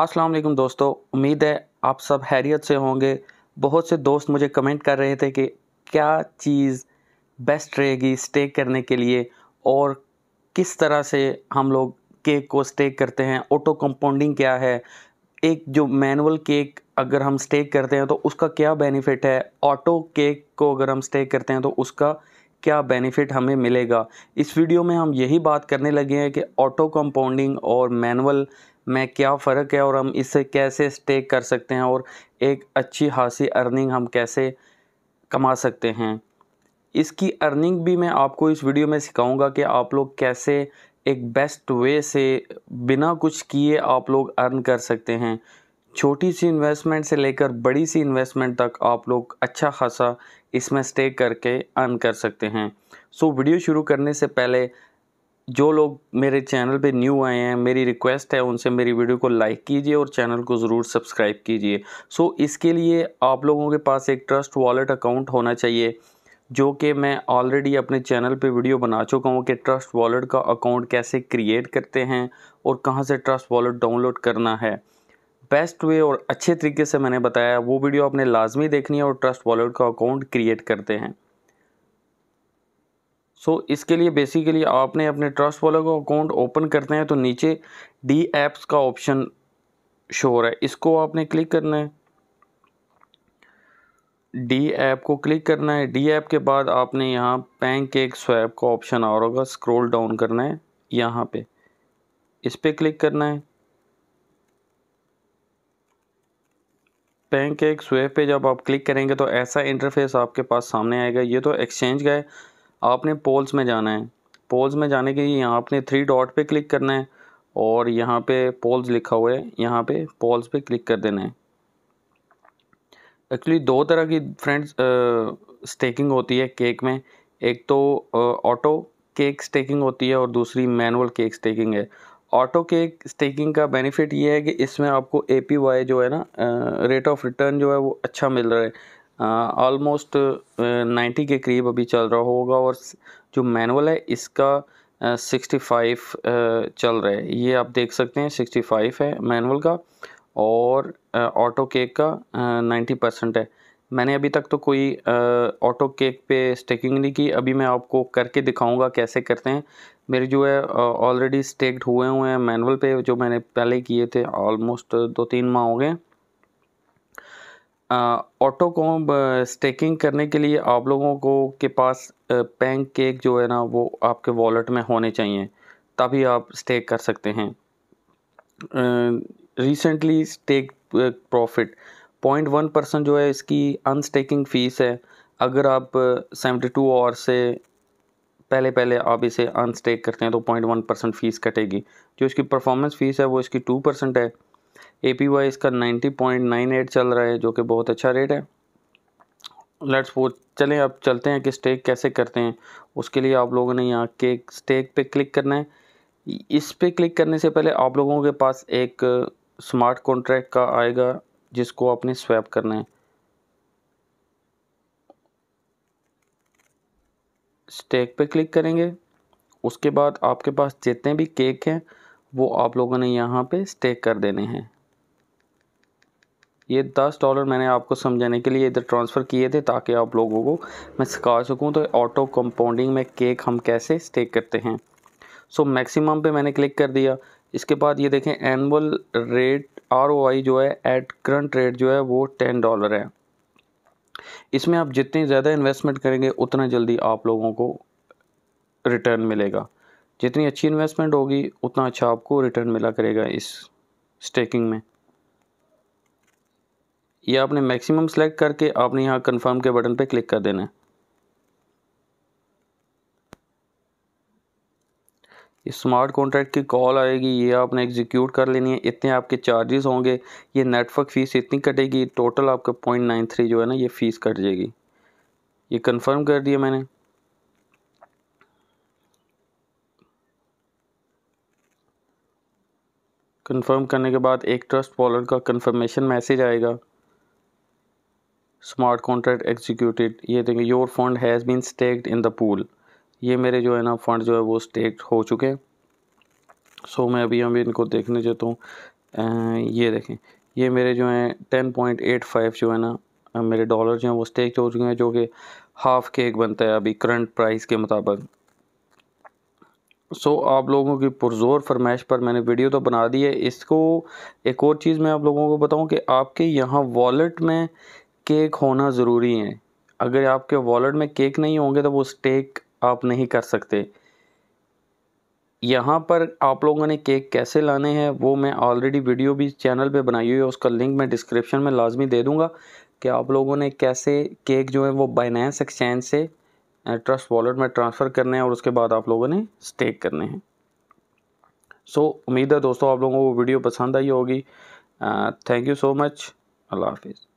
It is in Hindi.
अस्सलाम वालेकुम दोस्तों उम्मीद है आप सब हैरियत से होंगे बहुत से दोस्त मुझे कमेंट कर रहे थे कि क्या चीज़ बेस्ट रहेगी स्टेक करने के लिए और किस तरह से हम लोग केक को स्टेक करते हैं ऑटो कंपाउंडिंग क्या है एक जो मैनुअल केक अगर हम स्टेक करते हैं तो उसका क्या बेनिफिट है ऑटो केक को अगर हम स्टेक करते हैं तो उसका क्या बेनिफिट हमें मिलेगा इस वीडियो में हम यही बात करने लगे हैं कि ऑटो कंपाउंडिंग और मैनुअल में क्या फ़र्क है और हम इससे कैसे स्टे कर सकते हैं और एक अच्छी खासी अर्निंग हम कैसे कमा सकते हैं इसकी अर्निंग भी मैं आपको इस वीडियो में सिखाऊंगा कि आप लोग कैसे एक बेस्ट वे से बिना कुछ किए आप लोग अर्न कर सकते हैं छोटी सी इन्वेस्टमेंट से लेकर बड़ी सी इन्वेस्टमेंट तक आप लोग अच्छा खासा इसमें स्टे करके अर्न कर सकते हैं सो वीडियो शुरू करने से पहले जो लोग मेरे चैनल पे न्यू आए हैं मेरी रिक्वेस्ट है उनसे मेरी वीडियो को लाइक कीजिए और चैनल को ज़रूर सब्सक्राइब कीजिए सो so, इसके लिए आप लोगों के पास एक ट्रस्ट वॉलेट अकाउंट होना चाहिए जो कि मैं ऑलरेडी अपने चैनल पे वीडियो बना चुका हूँ कि ट्रस्ट वॉलेट का अकाउंट कैसे क्रिएट करते हैं और कहाँ से ट्रस्ट वॉलेट डाउनलोड करना है बेस्ट वे और अच्छे तरीके से मैंने बताया वो वीडियो आपने लाजमी देखनी है और ट्रस्ट वॉलेट का अकाउंट क्रिएट करते हैं सो so, इसके लिए बेसिकली आपने अपने ट्रस्ट वालों का अकाउंट ओपन करते हैं तो नीचे डी एप्स का ऑप्शन शो हो रहा है इसको आपने क्लिक करना है डी ऐप को क्लिक करना है डी ऐप के बाद आपने यहाँ पैंक केक स्वैप का ऑप्शन आ रहा होगा स्क्रोल डाउन करना है यहाँ पे इस पर क्लिक करना है पैंक केक स्वैप पे जब आप क्लिक करेंगे तो ऐसा इंटरफेस आपके पास सामने आएगा ये तो एक्सचेंज का है आपने पोल्स में जाना है पोल्स में जाने के लिए यहाँ आपने थ्री डॉट पे क्लिक करना है और यहाँ पे पोल्स लिखा हुआ है यहाँ पे पोल्स पे क्लिक कर देना है एक्चुअली दो तरह की फ्रेंड्स स्टेकिंग होती है केक में एक तो ऑटो केक स्टेकिंग होती है और दूसरी मैनुअल केक स्टेकिंग है ऑटो केक स्टेकिंग का बेनिफिट ये है कि इसमें आपको ए पी वाई जो है ना रेट ऑफ रिटर्न जो है वो अच्छा मिल रहा है ऑलमोस्ट नाइन्टी के करीब अभी चल रहा होगा और जो मैनुअल है इसका सिक्सटी फाइव चल रहा है ये आप देख सकते हैं सिक्सटी फाइव है मैनुअल का और ऑटो केक का नाइन्टी परसेंट है मैंने अभी तक तो कोई ऑटो केक पे स्टेकिंग नहीं की अभी मैं आपको करके दिखाऊंगा कैसे करते हैं मेरे जो है ऑलरेडी स्टेक्ड हुए हुए हैं मैनुअल पे जो मैंने पहले किए थे ऑलमोस्ट दो तीन माह हो गए ऑटो को स्टेकिंग करने के लिए आप लोगों को के पास पैंक केक जो है ना वो आपके वॉलेट में होने चाहिए तभी आप स्टेक कर सकते हैं recently stake profit point one percent जो है इसकी अनस्टेकिंग फ़ीस है अगर आप सेवेंटी टू आवर से पहले पहले आप इसे अनस्टेक करते हैं तो पॉइंट वन परसेंट फ़ीस कटेगी जो इसकी परफॉर्मेंस फ़ीस है वो इसकी टू परसेंट है ए पी वाई इसका 90.98 चल रहा है जो कि बहुत अच्छा रेट है लेट्स वो चलें अब चलते हैं कि स्टेक कैसे करते हैं उसके लिए आप लोगों ने यहाँ के स्टेक पे क्लिक करना है इस पे क्लिक करने से पहले आप लोगों के पास एक स्मार्ट कॉन्ट्रैक्ट का आएगा जिसको आपने स्वैप करना है स्टेक पे क्लिक करेंगे उसके बाद आपके पास जितने भी केक हैं वो आप लोगों ने यहाँ पे स्टेक कर देने हैं ये दस डॉलर मैंने आपको समझाने के लिए इधर ट्रांसफ़र किए थे ताकि आप लोगों को मैं सिखा सकूँ तो ऑटो कंपाउंडिंग में केक हम कैसे स्टेक करते हैं सो मैक्सिमम पे मैंने क्लिक कर दिया इसके बाद ये देखें एनुअल रेट आर जो है एट करंट रेट जो है वो टेन डॉलर है इसमें आप जितनी ज़्यादा इन्वेस्टमेंट करेंगे उतना जल्दी आप लोगों को रिटर्न मिलेगा जितनी अच्छी इन्वेस्टमेंट होगी उतना अच्छा आपको रिटर्न मिला करेगा इस स्टेकिंग में ये आपने मैक्सिमम सेलेक्ट करके आपने यहाँ कंफर्म के बटन पे क्लिक कर देना है ये स्मार्ट कॉन्ट्रैक्ट की कॉल आएगी ये आपने एग्जीक्यूट कर लेनी है इतने आपके चार्जेस होंगे ये नेटवर्क फ़ीस इतनी कटेगी टोटल आपका पॉइंट नाइन थ्री जो है ना ये फ़ीस कट जाएगी ये कंफर्म कर दिया मैंने कंफर्म करने के बाद एक ट्रस्ट वॉलेट का कंफर्मेशन मैसेज आएगा स्मार्ट कॉन्ट्रैक्ट एग्जीक्यूटिड ये देखें your fund has been staked in the pool ये मेरे जो है ना फंड जो है वो स्टेक्ड हो चुके हैं सो मैं अभी अभी इनको देखने जाता हूँ ये देखें ये मेरे जो हैं टेन पॉइंट एट फाइव जो है ना मेरे डॉलर जो हैं वो स्टेक हो चुके हैं जो कि हाफ केक बनता है अभी करंट प्राइस के मुताबिक सो so, आप लोगों की पुरजोर फरमाइश पर मैंने वीडियो तो बना दी है इसको एक और चीज़ मैं आप लोगों को बताऊं कि आपके यहाँ वॉलेट में केक होना ज़रूरी है अगर आपके वॉलेट में केक नहीं होंगे तो वो स्टेक आप नहीं कर सकते यहाँ पर आप लोगों ने केक कैसे लाने हैं वो मैं ऑलरेडी वीडियो भी चैनल पे बनाई हुई है उसका लिंक मैं डिस्क्रिप्शन में लाजमी दे दूँगा कि आप लोगों ने कैसे केक जो है वो बाइनेंस एक्सचेंज से ट्रस्ट वॉलेट में ट्रांसफ़र करने हैं और उसके बाद आप लोगों ने स्टेक करने हैं सो so, उम्मीद है दोस्तों आप लोगों को वो वीडियो पसंद आई होगी थैंक यू सो मच अल्लाह हाफिज़